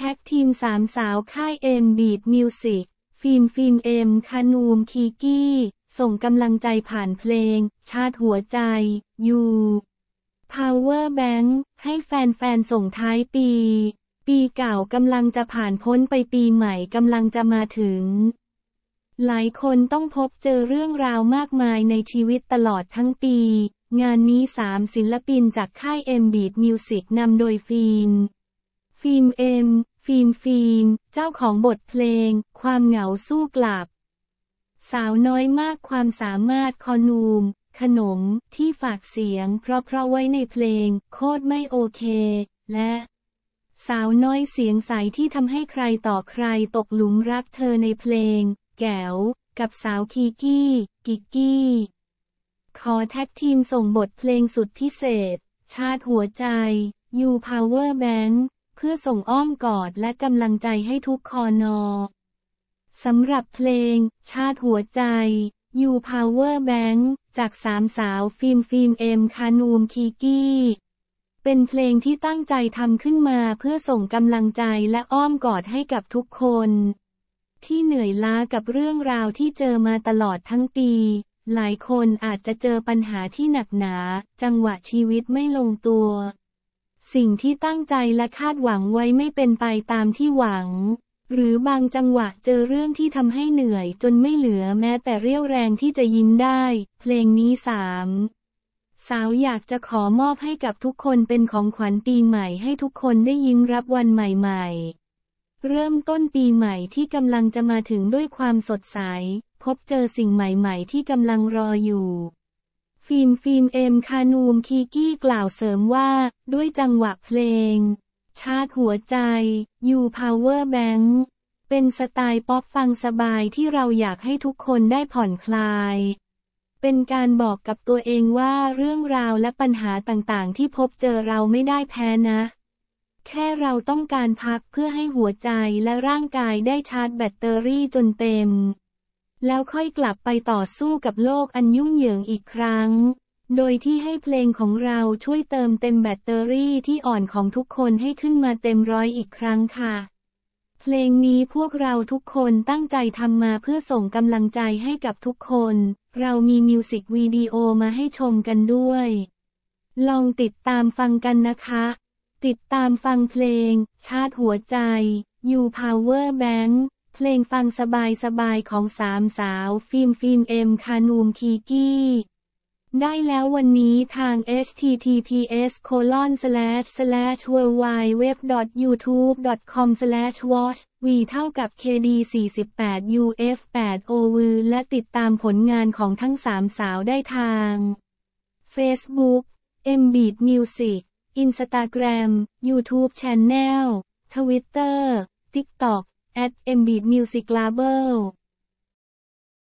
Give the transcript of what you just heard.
แท็กทีมสามสาวค่ายเอ็มบีดมิวสิกฟิล์มฟิล์มเอ็มคานูมคีกี้ ส่งกำลังใจผ่านเพลง ชาติหัวใจ ยู Power Bank ให้แฟนๆส่งท้ายปี ปีเก่า กำลังจะผ่านพ้นไปปีใหม่กำลังจะมาถึง หลายคนต้องพบเจอเรื่องราวมากมายในชีวิตตลอดทั้งปี งานนี้สามศิลปินจากค่าย m b e a t Music นำโดยฟิล์มฟิล์มเอ็มฟิล์มฟิล์ม เจ้าของบทเพลง ความเหงาสู้กลับ สาวน้อยมากความสามารถคอนูม ขนมที่ฝากเสียง เพราะเพราะไว้ในเพลง โคตรไม่โอเค และ สาวน้อยเสียงใสที่ทำให้ใครต่อใครตกหลุมรักเธอในเพลง แก้วกับสาวคีกี้ กิกกี้ขอแท็กทีมส่งบทเพลงสุดพิเศษ ชาติหัวใจยูพาวเวอร์แบงค์เพื่อส่งอ้อมกอดและกำลังใจให้ทุกคอนอสำหรับเพลง ชาติหัวใจ You Power Bank จากสามสาวฟิล์มฟิล์มเอ็มคานูมคีกี้ เป็นเพลงที่ตั้งใจทำขึ้นมาเพื่อส่งกำลังใจและอ้อมกอดให้กับทุกคน ที่เหนื่อยล้ากับเรื่องราวที่เจอมาตลอดทั้งปี หลายคนอาจจะเจอปัญหาที่หนักหนา จังหวะชีวิตไม่ลงตัวสิ่งที่ตั้งใจและคาดหวังไว้ไม่เป็นไปตามที่หวัง หรือบางจังหวะเจอเรื่องที่ทำให้เหนื่อยจนไม่เหลือแม้ แต่เรี่ยวแรงที่จะยิ้มได้ เพลงนี้สามสาวอยากจะขอมอบให้กับทุกคนเป็นของขวัญปีใหม่ให้ทุกคนได้ยิ้มรับวันใหม่ๆ เริ่มต้นปีใหม่ที่กำลังจะมาถึงด้วยความสดใสพบเจอสิ่งใหม่ๆที่กำลังรออยู่ฟิล์มฟิล์มเอ็มคานูมคีกี้กล่าวเสริมว่า ด้วยจังหวะเพลง ชาร์จหัวใจยูพาวเวอร์แบงค์เป็นสไตล์ป๊อปฟังสบายที่เราอยากให้ทุกคนได้ผ่อนคลาย เป็นการบอกกับตัวเองว่าเรื่องราวและปัญหาต่างๆที่พบเจอเราไม่ได้แพ้นะ แค่เราต้องการพักเพื่อให้หัวใจและร่างกายได้ชาร์จแบตเตอรี่จนเต็มแล้วค่อยกลับไปต่อสู้กับโลกอันยุ่งเหยิงอีกครั้ง โดยที่ให้เพลงของเราช่วยเติมเต็มแบตเตอรี่ที่อ่อนของทุกคนให้ขึ้นมาเต็มร้อยอีกครั้งค่ะ เพลงนี้พวกเราทุกคนตั้งใจทำมาเพื่อส่งกำลังใจให้กับทุกคน เรามีมิวสิกวิดีโอมาให้ชมกันด้วย ลองติดตามฟังกันนะคะ ติดตามฟังเพลง ชาติหัวใจ You Power Bank พลงฟังสบาย สบาย ของสามสาวฟิล์มฟิล์มเอ็มคานูมคีกี้ ได้แล้ววันนี้ทาง https colon slash slash w w w youtube com slash watch v เท่ากับ kd 48 uf 8 over และติดตามผลงานของทั้งสามสาวได้ทาง Facebook mbeat music Instagram YouTube Channel Twitter TikTok at m b e a t Music Label